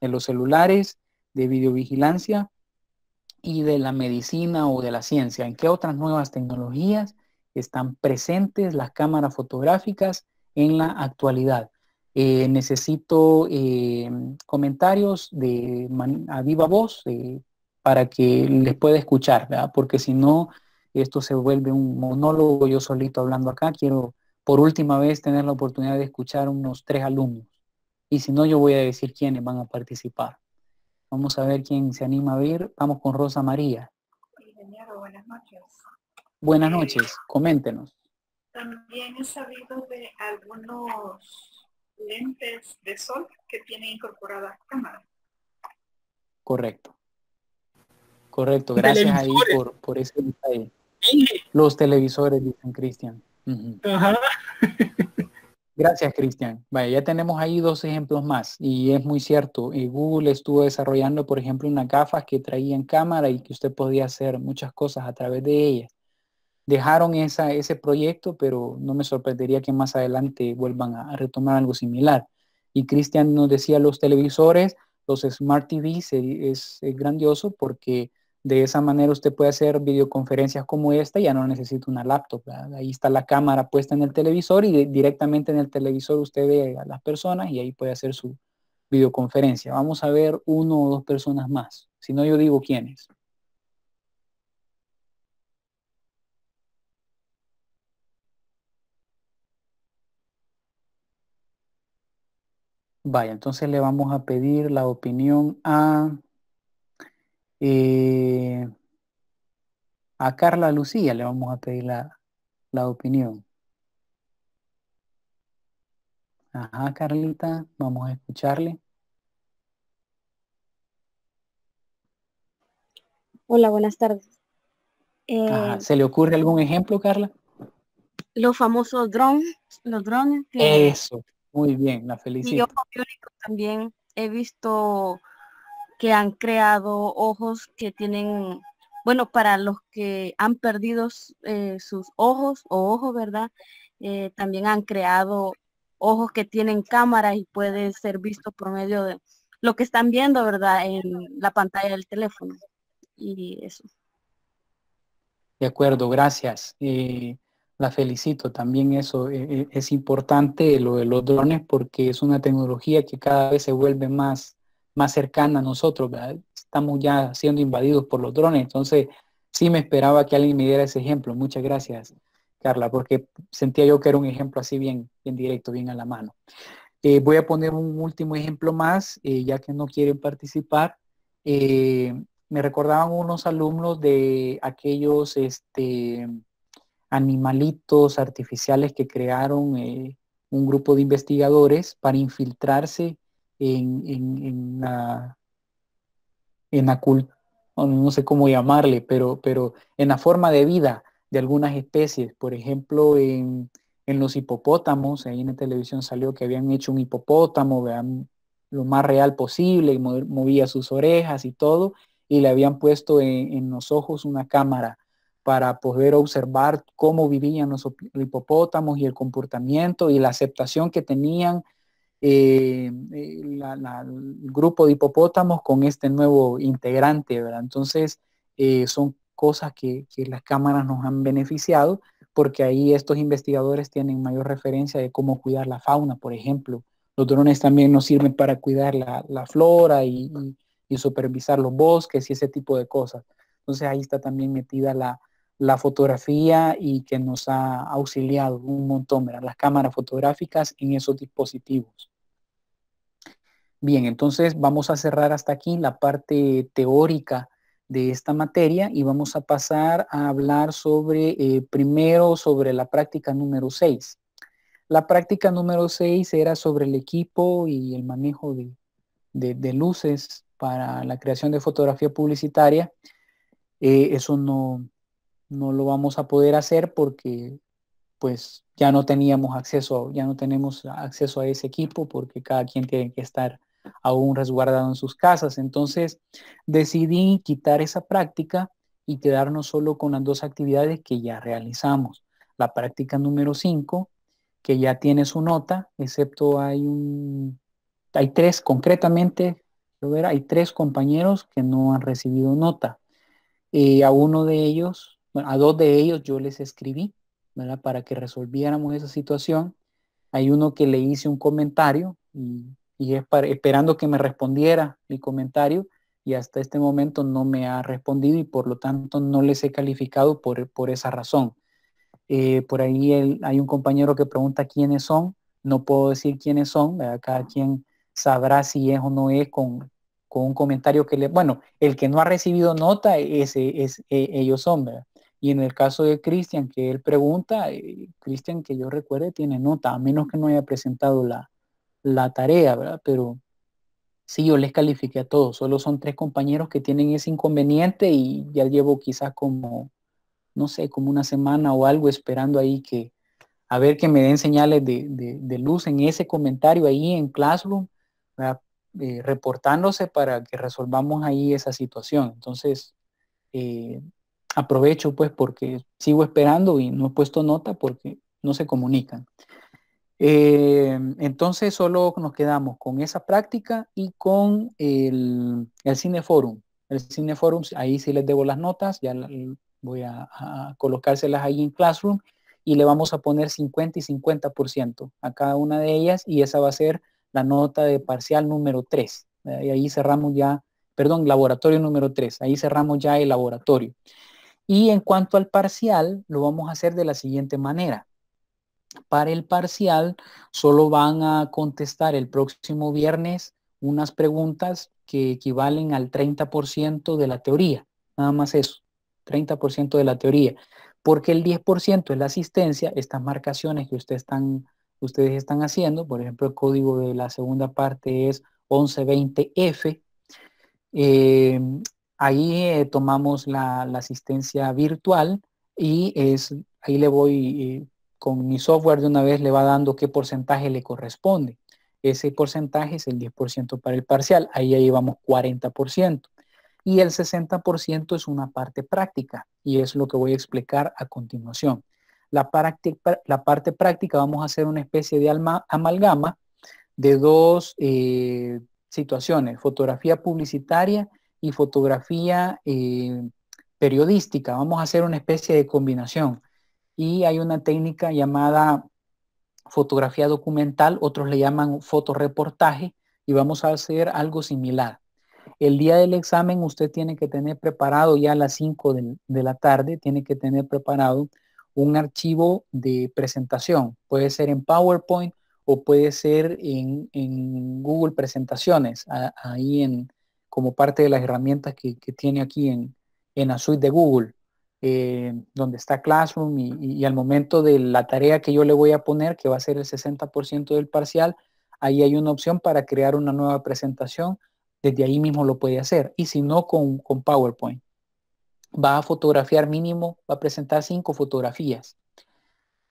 en los celulares, de videovigilancia y de la medicina o de la ciencia? ¿En qué otras nuevas tecnologías están presentes las cámaras fotográficas en la actualidad? Eh, necesito eh, comentarios de a viva voz eh, para que les pueda escuchar, porque si no, esto se vuelve un monólogo yo solito hablando acá. Quiero por última vez tener la oportunidad de escuchar unos tres alumnos. Y si no, yo voy a decir quiénes van a participar. Vamos a ver quién se anima a ver. Vamos con Rosa María. buenas noches. Buenas noches, coméntenos. También he sabido de algunos lentes de sol que tienen incorporada cámara. Correcto. Correcto, gracias ahí por, por ese detalle. Los televisores, dicen Cristian. Gracias, Cristian. Vaya, ya tenemos ahí dos ejemplos más y es muy cierto. Eh, Google estuvo desarrollando, por ejemplo, unas gafas que en cámara y que usted podía hacer muchas cosas a través de ellas. Dejaron esa, ese proyecto, pero no me sorprendería que más adelante vuelvan a, retomar algo similar. Y Cristian nos decía, los televisores, los smart TVs es grandioso porque de esa manera usted puede hacer videoconferencias como esta, ya no necesita una laptop. Ahí está la cámara puesta en el televisor y directamente en el televisor usted ve a las personas y ahí puede hacer su videoconferencia. Vamos a ver uno o dos personas más. Si no, yo digo quiénes. Vaya, entonces le vamos a pedir la opinión a eh, a Carla Lucía le vamos a pedir la, opinión. Ajá, Carlita, vamos a escucharle. Hola, buenas tardes. Eh, ¿Se le ocurre algún ejemplo, Carla? Los famosos drones, los drones. Eh, Eso, muy bien, la felicidad. Yo también he visto que han creado ojos que tienen, bueno, para los que han perdido eh, sus ojos o ojos, ¿verdad? Eh, también han creado ojos que tienen cámaras y puede ser visto por medio de lo que están viendo, ¿verdad? En la pantalla del teléfono. Y eso. De acuerdo, gracias. Eh, la felicito. También eso es importante, lo de los drones, porque es una tecnología que cada vez se vuelve más más cercana a nosotros, Estamos ya siendo invadidos por los drones, entonces sí me esperaba que alguien me diera ese ejemplo. Muchas gracias, Carla, porque sentía yo que era un ejemplo así bien, en directo, bien a la mano. Eh, voy a poner un último ejemplo más, eh, ya que no quieren participar. Eh, me recordaban unos alumnos de aquellos este, animalitos artificiales que crearon un grupo de investigadores para infiltrarse en, en, la, en cultura, no sé cómo llamarle, pero, pero en la forma de vida de algunas especies, por ejemplo, en, los hipopótamos, ahí en la televisión salió que habían hecho un hipopótamo, vean, lo más real posible, y movía sus orejas y todo, y le habían puesto en, en, los ojos una cámara para poder observar cómo vivían los hipopótamos y el comportamiento y la aceptación que tenían eh, eh, el grupo de hipopótamos con este nuevo integrante, ¿verdad? Entonces, eh, son cosas que, las cámaras nos han beneficiado porque ahí estos investigadores tienen mayor referencia de cómo cuidar la fauna, por ejemplo. Los drones también nos sirven para cuidar la, flora y, supervisar los bosques y ese tipo de cosas. Entonces ahí está también metida la, la fotografía y que nos ha auxiliado un montón, las cámaras fotográficas en esos dispositivos. Bien, entonces vamos a cerrar hasta aquí la parte teórica de esta materia y vamos a pasar a hablar sobre, eh, primero, sobre la práctica número 6. La práctica número 6 era sobre el equipo y el manejo de, luces para la creación de fotografía publicitaria. Eh, eso no, no lo vamos a poder hacer porque pues ya no teníamos acceso, ya no tenemos acceso a ese equipo porque cada quien tiene que estar aún resguardado en sus casas. Entonces decidí quitar esa práctica y quedarnos solo con las dos actividades que ya realizamos. La práctica número 5, que ya tiene su nota, excepto hay un, hay tres concretamente, hay tres compañeros que no han recibido nota. Y eh, a uno de ellos bueno, a dos de ellos yo les escribí, ¿verdad? Para que resolviéramos esa situación. Hay uno que le hice un comentario y, es esperando que me respondiera mi comentario y hasta este momento no me ha respondido y por lo tanto no les he calificado por, esa razón. Eh, por ahí hay un compañero que pregunta quiénes son. No puedo decir quiénes son. ¿verdad? Cada quien sabrá si es o no es con, un comentario que le... Bueno, el que no ha recibido nota, es, e, ellos son. Y en el caso de Cristian, que él pregunta, eh, Cristian, que yo recuerde, tiene nota, a menos que no haya presentado la, la tarea, ¿verdad? Pero sí, yo les califique a todos. Solo son tres compañeros que tienen ese inconveniente y ya llevo quizás como, no sé, como una semana o algo esperando ahí que, a ver que me den señales de, de, luz en ese comentario ahí en Classroom, eh, reportándose para que resolvamos ahí esa situación. Entonces, eh, aprovecho pues porque sigo esperando y no he puesto nota porque no se comunican. Eh, entonces solo nos quedamos con esa práctica y con el, el Cineforum. El Cineforum, ahí sí les debo las notas, ya voy a, colocárselas ahí en Classroom y le vamos a poner 50 y 50% a cada una de ellas y esa va a ser la nota de parcial número 3. Y eh, ahí cerramos ya, perdón, laboratorio número 3, ahí cerramos ya el laboratorio. Y en cuanto al parcial, lo vamos a hacer de la siguiente manera. Para el parcial, solo van a contestar el próximo viernes unas preguntas que equivalen al 30% de la teoría. Nada más eso, 30% de la teoría. Porque el 10% es la asistencia, estas marcaciones que ustedes están, ustedes están haciendo, por ejemplo, el código de la segunda parte es 1120F, Ahí eh, tomamos la, asistencia virtual y es, ahí le voy, eh, con mi software de una vez le va dando qué porcentaje le corresponde. Ese porcentaje es el 10% para el parcial, ahí ya llevamos 40%. Y el 60% es una parte práctica y es lo que voy a explicar a continuación. La parte, la parte práctica vamos a hacer una especie de amalgama de dos eh, situaciones, fotografía publicitaria y fotografía eh, periodística. Vamos a hacer una especie de combinación. Y hay una técnica llamada fotografía documental, otros le llaman fotoreportaje y vamos a hacer algo similar. El día del examen usted tiene que tener preparado ya a las 5 de, la tarde, tiene que tener preparado un archivo de presentación. Puede ser en PowerPoint o puede ser en, Google Presentaciones, ahí en, como parte de las herramientas que, tiene aquí en, en la suite de Google, eh, donde está Classroom y, al momento de la tarea que yo le voy a poner, que va a ser el 60% del parcial, ahí hay una opción para crear una nueva presentación. Desde ahí mismo lo puede hacer. Y si no, con, con PowerPoint. Va a fotografiar mínimo, va a presentar cinco fotografías.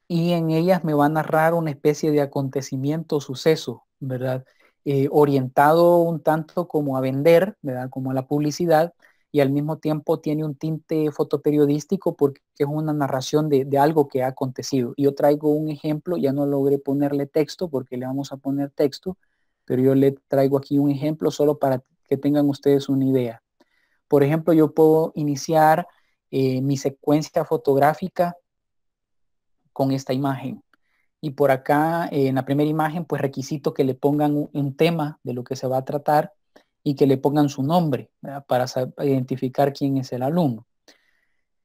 Y en ellas me va a narrar una especie de acontecimiento suceso, ¿verdad? Eh, orientado un tanto como a vender, Como a la publicidad, y al mismo tiempo tiene un tinte fotoperiodístico porque es una narración de, algo que ha acontecido. Yo traigo un ejemplo, ya no logré ponerle texto porque le vamos a poner texto, pero yo le traigo aquí un ejemplo solo para que tengan ustedes una idea. Por ejemplo, yo puedo iniciar eh, mi secuencia fotográfica con esta imagen. Y por acá, eh, en la primera imagen, pues requisito que le pongan un, tema de lo que se va a tratar y que le pongan su nombre para identificar quién es el alumno.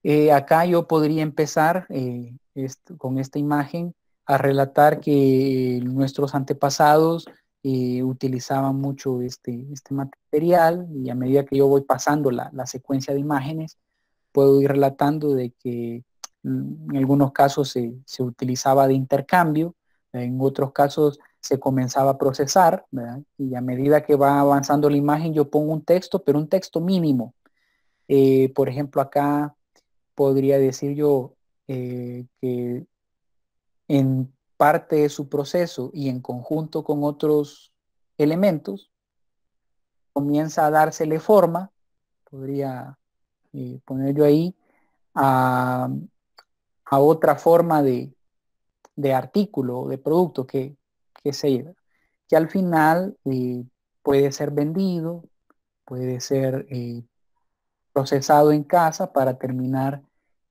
Eh, acá yo podría empezar eh, con esta imagen a relatar que nuestros antepasados utilizaban mucho este, este, material y a medida que yo voy pasando la, secuencia de imágenes, puedo ir relatando de que Mm, en algunos casos se, utilizaba de intercambio, en otros casos se comenzaba a procesar, y a medida que va avanzando la imagen yo pongo un texto, pero un texto mínimo. Eh, por ejemplo, acá podría decir yo eh, que en parte de su proceso y en conjunto con otros elementos, comienza a dársele forma, podría eh, poner yo ahí, a, a otra forma de, de artículo o de producto que, que, se que al final eh, puede ser vendido, puede ser eh, procesado en casa para terminar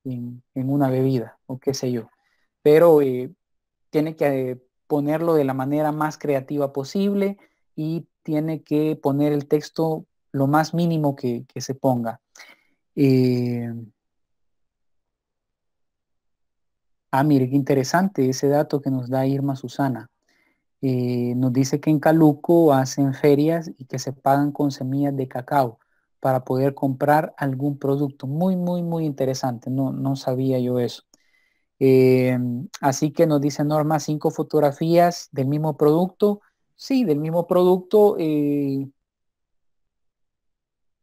en, una bebida o qué sé yo. Pero eh, tiene que ponerlo de la manera más creativa posible y tiene que poner el texto lo más mínimo que, se ponga. Ah, mire, qué interesante ese dato que nos da Irma Susana. Eh, nos dice que en Caluco hacen ferias y que se pagan con semillas de cacao para poder comprar algún producto. Muy, muy, muy interesante. No, no sabía yo eso. Eh, así que nos dice Norma, cinco fotografías del mismo producto. Sí, del mismo producto. Eh,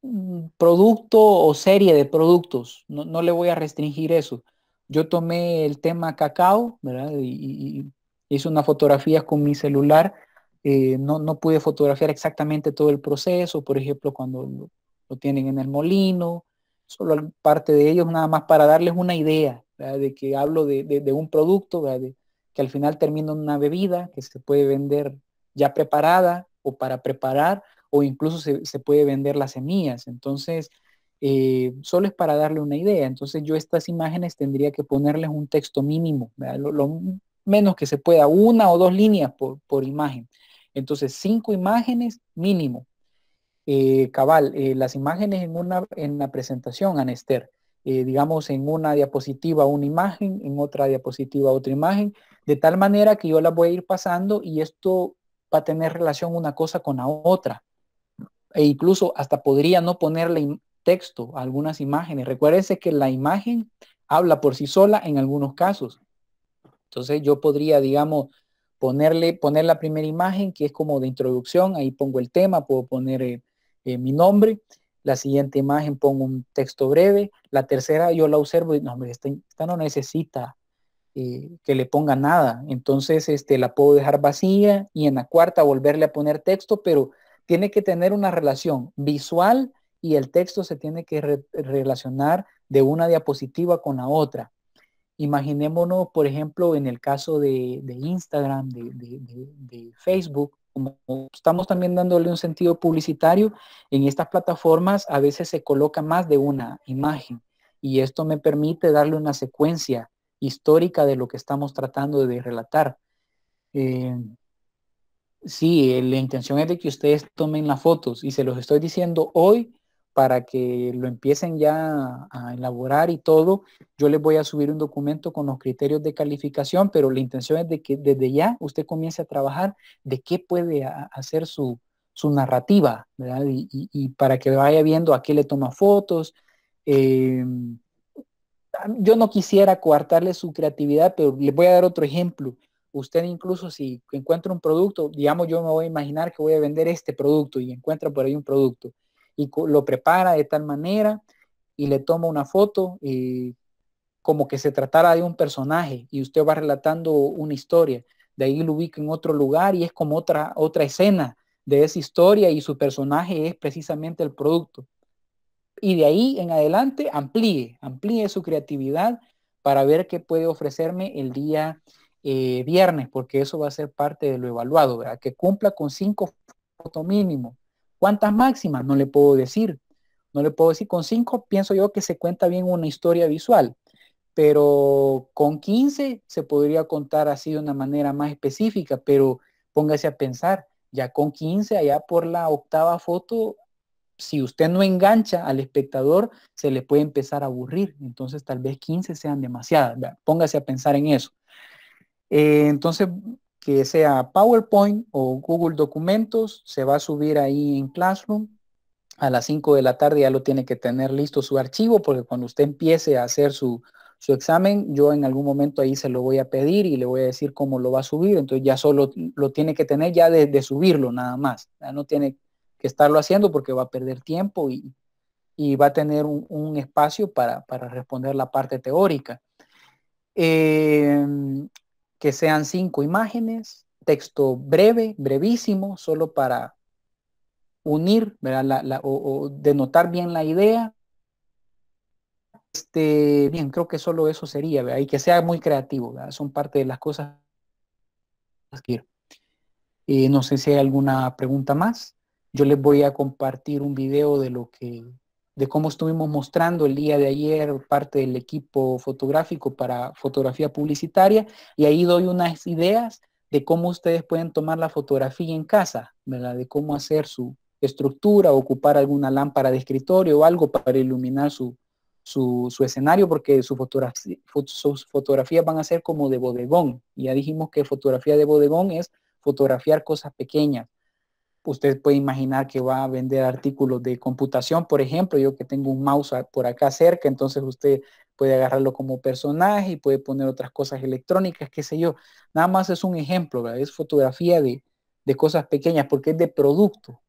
mm, producto o serie de productos. no le voy a restringir eso yo tomé el tema cacao, ¿verdad? Y, hice unas fotografías con mi celular. Eh, no, pude fotografiar exactamente todo el proceso, por ejemplo, cuando lo, tienen en el molino, solo parte de ellos, nada más para darles una idea de que hablo de, un producto, que al final termina en una bebida que se puede vender ya preparada o para preparar, o incluso se, se puede vender las semillas. Entonces, eh, solo es para darle una idea. Entonces yo estas imágenes tendría que ponerles un texto mínimo, lo, menos que se pueda, una o dos líneas por, imagen. Entonces cinco imágenes mínimo. Eh, cabal, eh, las imágenes en una en la presentación, Anester, digamos en una diapositiva una imagen, en otra diapositiva otra imagen, de tal manera que yo las voy a ir pasando y esto va a tener relación una cosa con la otra. E incluso hasta podría no ponerle texto, algunas imágenes. Recuérdense que la imagen habla por sí sola en algunos casos. Entonces yo podría, digamos, ponerle, poner la primera imagen que es como de introducción, ahí pongo el tema, puedo poner eh, eh, mi nombre, la siguiente imagen pongo un texto breve, la tercera yo la observo y no, hombre, esta, no necesita eh, que le ponga nada, entonces este, la puedo dejar vacía y en la cuarta volverle a poner texto, pero tiene que tener una relación visual, y el texto se tiene que relacionar de una diapositiva con la otra. Imaginémonos, por ejemplo, en el caso de, Instagram, de, Facebook, como estamos también dándole un sentido publicitario, en estas plataformas a veces se coloca más de una imagen y esto me permite darle una secuencia histórica de lo que estamos tratando de relatar. Eh, sí, eh, la intención es de que ustedes tomen las fotos y se los estoy diciendo hoy para que lo empiecen ya a elaborar y todo, yo les voy a subir un documento con los criterios de calificación, pero la intención es de que desde ya usted comience a trabajar de qué puede hacer su, narrativa, ¿verdad? Y, para que vaya viendo a qué le toma fotos. Eh, yo no quisiera coartarle su creatividad, pero les voy a dar otro ejemplo. Usted incluso si encuentra un producto, digamos yo me voy a imaginar que voy a vender este producto y encuentra por ahí un producto lo prepara de tal manera y le toma una foto y como que se tratara de un personaje y usted va relatando una historia. De ahí lo ubica en otro lugar y es como otra, otra escena de esa historia y su personaje es precisamente el producto. Y de ahí en adelante amplíe, amplíe su creatividad para ver qué puede ofrecerme el día eh, viernes, porque eso va a ser parte de lo evaluado, Que cumpla con cinco fotos mínimo ¿Cuántas máximas? No le puedo decir. No le puedo decir. Con cinco pienso yo que se cuenta bien una historia visual, pero con 15 se podría contar así de una manera más específica, pero póngase a pensar, ya con 15, allá por la octava foto, si usted no engancha al espectador, se le puede empezar a aburrir. Entonces tal vez 15 sean demasiadas. Póngase a pensar en eso. Eh, entonces, que sea PowerPoint o Google Documentos, se va a subir ahí en Classroom. A las 5 de la tarde ya lo tiene que tener listo su archivo, porque cuando usted empiece a hacer su, examen, yo en algún momento ahí se lo voy a pedir y le voy a decir cómo lo va a subir. Entonces ya solo lo tiene que tener ya de, subirlo nada más. Ya no tiene que estarlo haciendo porque va a perder tiempo y, va a tener un, espacio para, para, responder la parte teórica. Eh, que sean cinco imágenes, texto breve, brevísimo, solo para unir o, denotar bien la idea. Este, bien, creo que solo eso sería, ¿verdad? y que sea muy creativo, son parte de las cosas que quiero. Eh, no sé si hay alguna pregunta más. Yo les voy a compartir un video de lo que de cómo estuvimos mostrando el día de ayer parte del equipo fotográfico para fotografía publicitaria y ahí doy unas ideas de cómo ustedes pueden tomar la fotografía en casa, De cómo hacer su estructura, ocupar alguna lámpara de escritorio o algo para iluminar su, escenario, porque su sus fotografías van a ser como de bodegón. Ya dijimos que fotografía de bodegón es fotografiar cosas pequeñas usted puede imaginar que va a vender artículos de computación, por ejemplo, yo que tengo un mouse por acá cerca, entonces usted puede agarrarlo como personaje y puede poner otras cosas electrónicas, qué sé yo. Nada más es un ejemplo, es fotografía de, cosas pequeñas porque es de producto.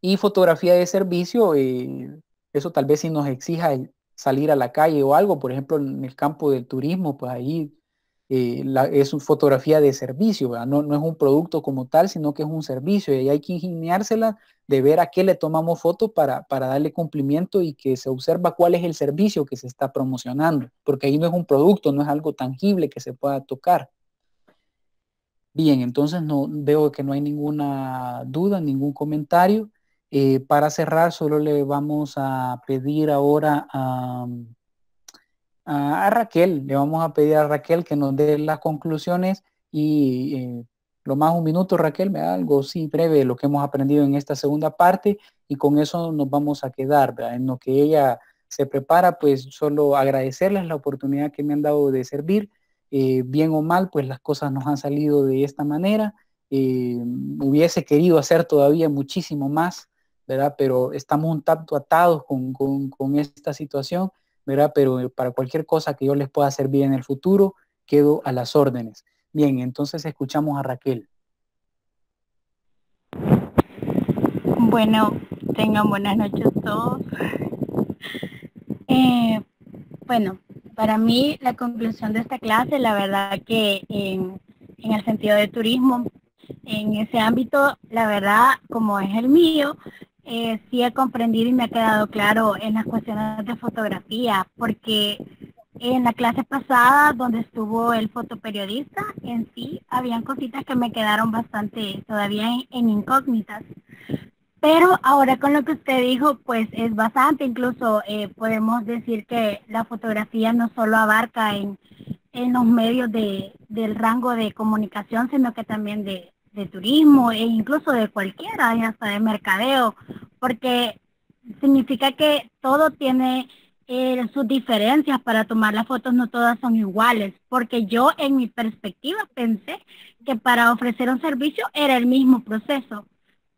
Y fotografía de servicio, eh, eso tal vez si nos exija salir a la calle o algo, por ejemplo, en el campo del turismo, pues ahí es eh, la, es fotografía de servicio, no, es un producto como tal, sino que es un servicio y hay que ingeniársela de ver a qué le tomamos foto para, darle cumplimiento y que se observa cuál es el servicio que se está promocionando, porque ahí no es un producto, no es algo tangible que se pueda tocar. Bien, entonces no veo que no hay ninguna duda, ningún comentario. Eh, para cerrar, solo le vamos a pedir ahora a a, Raquel, le vamos a pedir a Raquel que nos dé las conclusiones y eh, lo más un minuto, Raquel, me da algo sí breve de lo que hemos aprendido en esta segunda parte y con eso nos vamos a quedar, en lo que ella se prepara, pues solo agradecerles la oportunidad que me han dado de servir, eh, bien o mal, pues las cosas nos han salido de esta manera. Eh, hubiese querido hacer todavía muchísimo más, ¿verdad? Pero estamos un tanto atados con, con esta situación pero eh, para cualquier cosa que yo les pueda servir en el futuro, quedo a las órdenes. Bien, entonces escuchamos a Raquel. Bueno, tengan buenas noches todos. Eh, bueno, para mí la conclusión de esta clase, la verdad que en el sentido de turismo, en ese ámbito, la verdad, como es el mío, eh, sí he comprendido y me ha quedado claro en las cuestiones de fotografía, porque en la clase pasada donde estuvo el fotoperiodista, en sí habían cositas que me quedaron bastante todavía en, incógnitas. Pero ahora con lo que usted dijo, pues es bastante, incluso eh, podemos decir que la fotografía no solo abarca en, en los medios de, del rango de comunicación, sino que también de, de turismo e incluso de cualquiera, hasta de mercadeo, porque significa que todo tiene eh, sus diferencias para tomar las fotos, no todas son iguales, porque yo en mi perspectiva pensé que para ofrecer un servicio era el mismo proceso,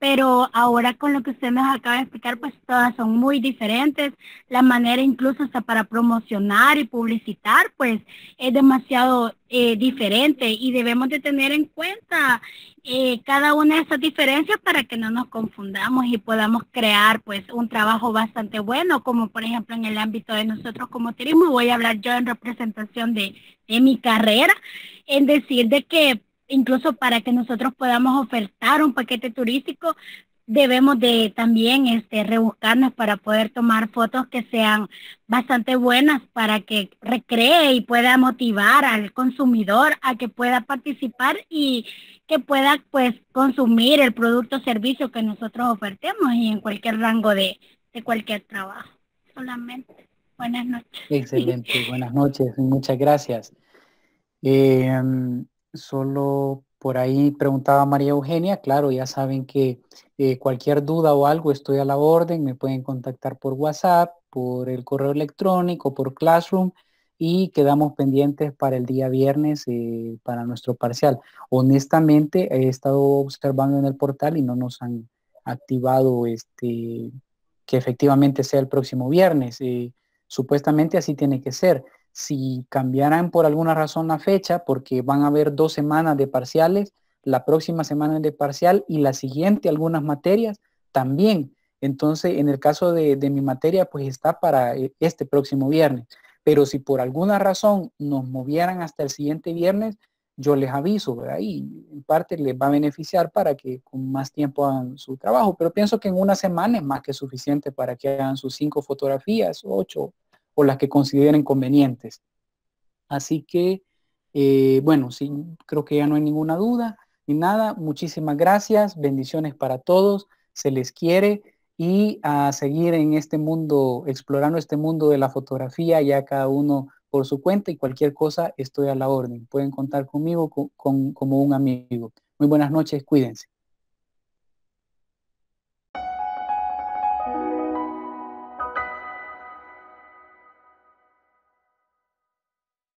pero ahora con lo que usted nos acaba de explicar, pues todas son muy diferentes. La manera incluso hasta para promocionar y publicitar, pues es demasiado eh, diferente y debemos de tener en cuenta eh, cada una de esas diferencias para que no nos confundamos y podamos crear pues un trabajo bastante bueno, como por ejemplo en el ámbito de nosotros como turismo, voy a hablar yo en representación de, de mi carrera, en decir de que incluso para que nosotros podamos ofertar un paquete turístico, debemos de también este, rebuscarnos para poder tomar fotos que sean bastante buenas para que recree y pueda motivar al consumidor a que pueda participar y que pueda pues consumir el producto o servicio que nosotros ofertemos y en cualquier rango de, cualquier trabajo. Solamente. Buenas noches. Excelente, buenas noches, muchas gracias. Eh, Solo por ahí preguntaba María Eugenia, claro, ya saben que eh, cualquier duda o algo estoy a la orden, me pueden contactar por WhatsApp, por el correo electrónico, por Classroom y quedamos pendientes para el día viernes eh, para nuestro parcial. Honestamente, he estado observando en el portal y no nos han activado este que efectivamente sea el próximo viernes. Eh, supuestamente así tiene que ser si cambiaran por alguna razón la fecha, porque van a haber dos semanas de parciales, la próxima semana de parcial y la siguiente algunas materias también. Entonces, en el caso de, mi materia, pues está para eh, este próximo viernes. Pero si por alguna razón nos movieran hasta el siguiente viernes, yo les aviso, ¿verdad? Y en parte les va a beneficiar para que con más tiempo hagan su trabajo. Pero pienso que en una semana es más que suficiente para que hagan sus cinco fotografías, ocho, o las que consideren convenientes. Así que, eh, bueno, sí, creo que ya no hay ninguna duda ni nada. Muchísimas gracias, bendiciones para todos, se les quiere y a seguir en este mundo, explorando este mundo de la fotografía, ya cada uno por su cuenta y cualquier cosa estoy a la orden. Pueden contar conmigo como un amigo. Muy buenas noches, cuídense.